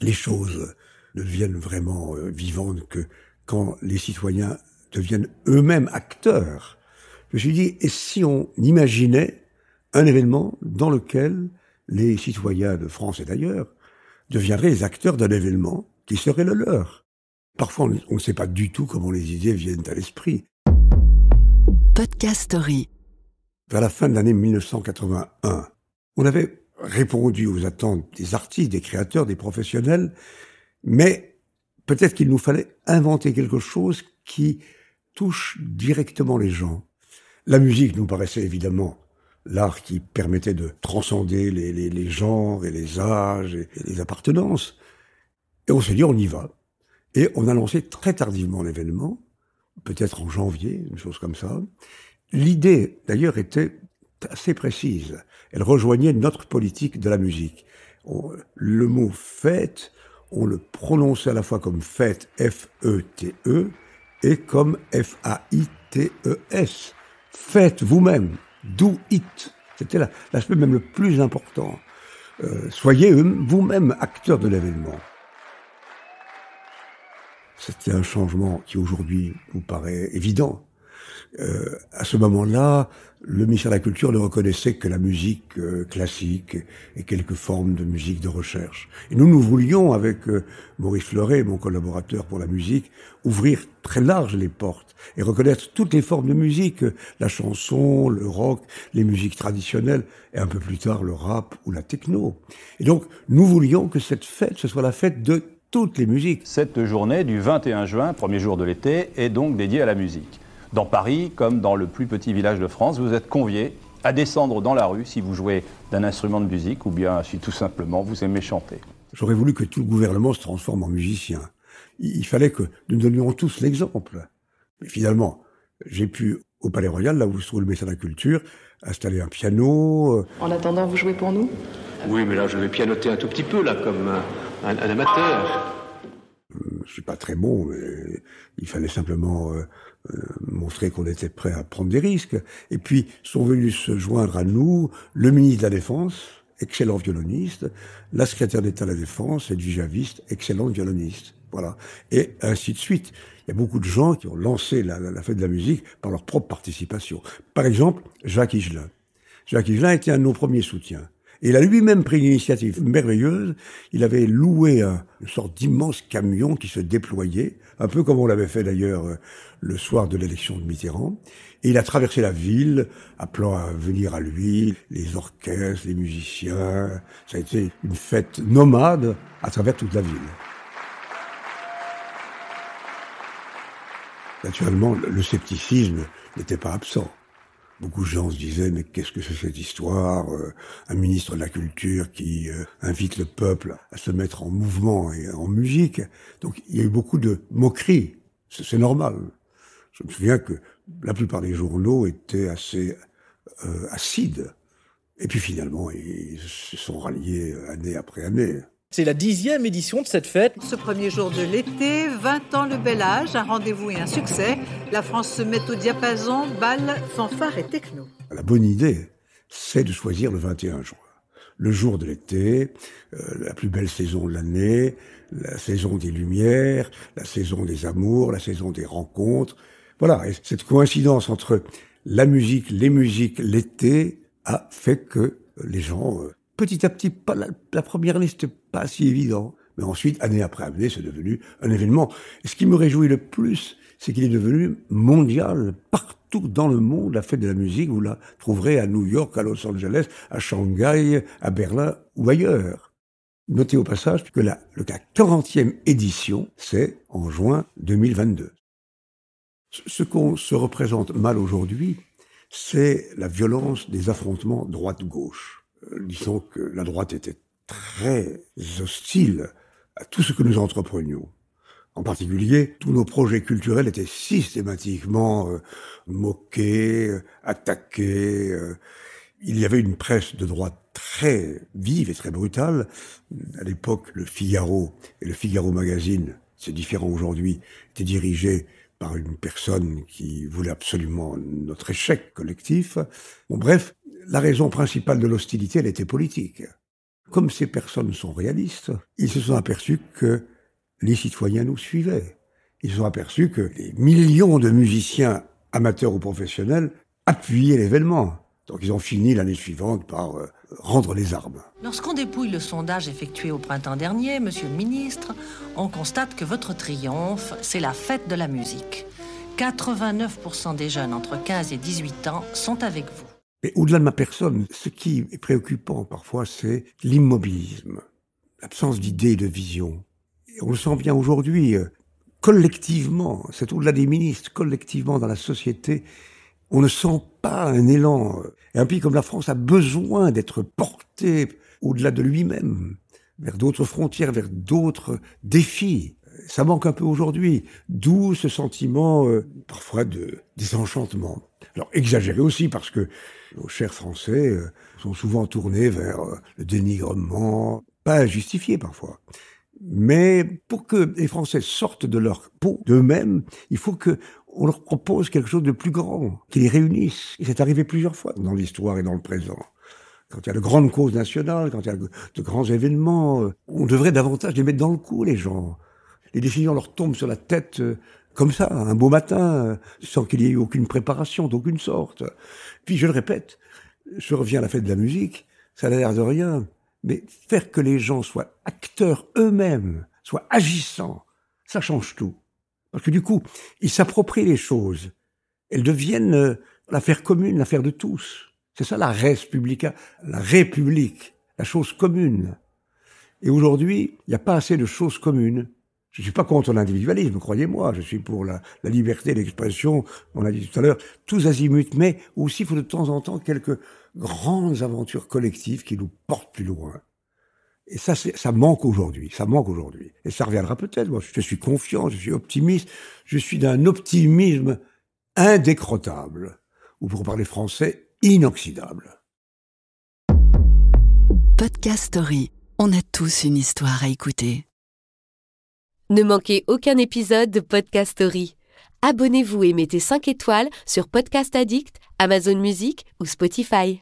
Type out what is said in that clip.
les choses ne deviennent vraiment euh, vivantes que quand les citoyens deviennent eux-mêmes acteurs. Je me suis dit, et si on imaginait un événement dans lequel les citoyens de France et d'ailleurs deviendraient les acteurs d'un événement qui serait le leur Parfois, on ne sait pas du tout comment les idées viennent à l'esprit. Podcast Story. Vers la fin de l'année 1981, on avait répondu aux attentes des artistes, des créateurs, des professionnels, mais peut-être qu'il nous fallait inventer quelque chose qui touche directement les gens. La musique nous paraissait évidemment l'art qui permettait de transcender les, genres et les âges et, et les appartenances. Et on s'est dit, on y va. Et on a lancé très tardivement l'événement, peut-être en janvier, une chose comme ça. L'idée, d'ailleurs, était assez précise. Elle rejoignait notre politique de la musique. le mot fête, on le prononçait à la fois comme fête, F-E-T-E, e, et comme F-A-I-T-E-S. Faites vous-même, do it. C'était l'aspect même le plus important. Euh, soyez vous-même acteur de l'événement. C'était un changement qui aujourd'hui nous paraît évident, euh, à ce moment-là, le ministère de la Culture ne reconnaissait que la musique euh, classique et quelques formes de musique de recherche. Et nous, nous voulions, avec euh, Maurice Fleuret, mon collaborateur pour la musique, ouvrir très large les portes et reconnaître toutes les formes de musique, la chanson, le rock, les musiques traditionnelles, et un peu plus tard le rap ou la techno. Et donc, nous voulions que cette fête, ce soit la fête de toutes les musiques. Cette journée du 21 juin, premier jour de l'été, est donc dédiée à la musique dans Paris comme dans le plus petit village de France. Vous êtes conviés à descendre dans la rue si vous jouez d'un instrument de musique ou bien si tout simplement vous aimez chanter. J'aurais voulu que tout le gouvernement se transforme en musicien. Il fallait que nous donnions tous l'exemple. Mais finalement, j'ai pu, au Palais Royal, là où se trouve le médecin de la culture, installer un piano. Euh, en attendant, vous jouez pour nous Oui, mais là, je vais pianoter un tout petit peu, là, comme un, amateur. Je ne suis pas très bon, mais il fallait simplement euh, euh, montrer qu'on était prêt à prendre des risques. Et puis sont venus se joindre à nous le ministre de la Défense, excellent violoniste, la secrétaire d'État de la Défense et du javiste, excellent violoniste. Voilà. Et ainsi de suite. Il y a beaucoup de gens qui ont lancé la, la, la fête de la musique par leur propre participation. Par exemple, Jacques Higelin. Jacques Higelin était un de nos premiers soutiens. Et il a lui-même pris une initiative merveilleuse. Il avait loué un, une sorte d'immense camion qui se déployait, un peu comme on l'avait fait d'ailleurs euh, le soir de l'élection de Mitterrand. Et il a traversé la ville, appelant à venir à lui les orchestres, les musiciens. Ça a été une fête nomade à travers toute la ville. Naturellement, le scepticisme n'était pas absent. Beaucoup de gens se disaient mais qu'est-ce que c'est cette histoire euh, Un ministre de la Culture qui euh, invite le peuple à se mettre en mouvement et en musique. Donc il y a eu beaucoup de moqueries. C'est normal. Je me souviens que la plupart des journaux étaient assez euh, acides. Et puis finalement, ils se sont ralliés année après année. C'est la dixième édition de cette fête. Ce premier jour de l'été, 20 ans le bel âge, un rendez-vous et un succès. La France se met au diapason, bal, fanfare et techno. La bonne idée, c'est de choisir le 21 juin. Le jour de l'été, euh, la plus belle saison de l'année, la saison des lumières, la saison des amours, la saison des rencontres. Voilà, cette coïncidence entre la musique, les musiques, l'été, a fait que les gens euh, petit à petit, la, première liste pas si évident. Mais ensuite, année après année, c'est devenu un événement. Et ce qui me réjouit le plus, c'est qu'il est devenu mondial. Partout dans le monde, la fête de la musique, vous la trouverez à New York, à Los Angeles, à Shanghai, à Berlin ou ailleurs. Notez au passage que la 40e édition, c'est en juin 2022. Ce qu'on se représente mal aujourd'hui, c'est la violence des affrontements droite-gauche. Euh, disons que la droite était très hostile à tout ce que nous entreprenions. En particulier, tous nos projets culturels étaient systématiquement euh, moqués, euh, attaqués. Il y avait une presse de droite très vive et très brutale. À l'époque, le Figaro et le Figaro Magazine, c'est différent aujourd'hui, étaient dirigés par une personne qui voulait absolument notre échec collectif. Bon, bref, la raison principale de l'hostilité, elle était politique. Comme ces personnes sont réalistes, ils se sont aperçus que les citoyens nous suivaient. Ils se sont aperçus que les millions de musiciens, amateurs ou professionnels, appuyaient l'événement. Donc ils ont fini l'année suivante par euh, rendre les armes. Lorsqu'on dépouille le sondage effectué au printemps dernier, monsieur le ministre, on constate que votre triomphe, c'est la fête de la musique. 89% des jeunes entre 15 et 18 ans sont avec vous. Mais au-delà de ma personne, ce qui est préoccupant parfois, c'est l'immobilisme, l'absence d'idées et de vision. on le sent bien aujourd'hui, euh, collectivement, c'est au-delà des ministres, collectivement dans la société, on ne sent pas un élan. Et un pays comme la France a besoin d'être porté au-delà de lui-même, vers d'autres frontières, vers d'autres défis ça manque un peu aujourd'hui, d'où ce sentiment euh, parfois de désenchantement. Alors exagéré aussi parce que nos chers Français euh, sont souvent tournés vers euh, le dénigrement, pas justifié parfois. Mais pour que les Français sortent de leur peau d'eux-mêmes, il faut qu'on leur propose quelque chose de plus grand, qui les réunisse. Et c'est arrivé plusieurs fois dans l'histoire et dans le présent quand il y a de grandes causes nationales, quand il y a de grands événements, on devrait davantage les mettre dans le coup, les gens les décisions leur tombent sur la tête euh, comme ça, un beau matin, euh, sans qu'il y ait eu aucune préparation d'aucune sorte. Puis je le répète, je reviens à la fête de la musique, ça n'a l'air de rien, mais faire que les gens soient acteurs eux-mêmes, soient agissants, ça change tout. Parce que du coup, ils s'approprient les choses. Elles deviennent euh, l'affaire commune, l'affaire de tous. C'est ça la res publica, la république, la chose commune. Et aujourd'hui, il n'y a pas assez de choses communes. Je ne suis pas contre l'individualisme, croyez-moi. Je suis pour la, liberté l'expression, on l'a dit tout à l'heure, tous azimuts, mais aussi il faut de temps en temps quelques grandes aventures collectives qui nous portent plus loin. Et ça, ça manque aujourd'hui. Ça manque aujourd'hui. Et ça reviendra peut-être. Moi, je suis confiant, je suis optimiste. Je suis d'un optimisme indécrottable. Ou pour parler français, inoxydable. Podcast Story. On a tous une histoire à écouter. Ne manquez aucun épisode de Podcast Story. Abonnez-vous et mettez 5 étoiles sur Podcast Addict, Amazon Music ou Spotify.